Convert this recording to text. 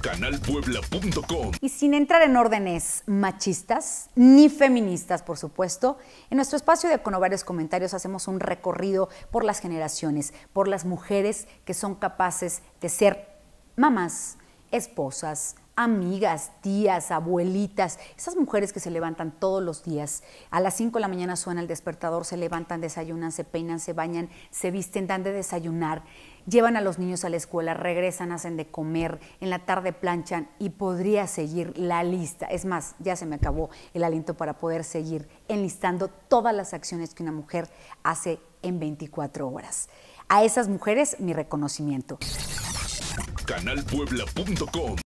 canalpuebla.com. Y sin entrar en órdenes machistas ni feministas, por supuesto, en nuestro espacio de Con comentarios hacemos un recorrido por las generaciones, por las mujeres que son capaces de ser mamás, esposas, amigas, tías, abuelitas, esas mujeres que se levantan todos los días. A las 5 de la mañana suena el despertador, se levantan, desayunan, se peinan, se bañan, se visten, dan de desayunar, llevan a los niños a la escuela, regresan, hacen de comer, en la tarde planchan y podría seguir la lista. Es más, ya se me acabó el aliento para poder seguir enlistando todas las acciones que una mujer hace en 24 horas. A esas mujeres mi reconocimiento. Canalpuebla.com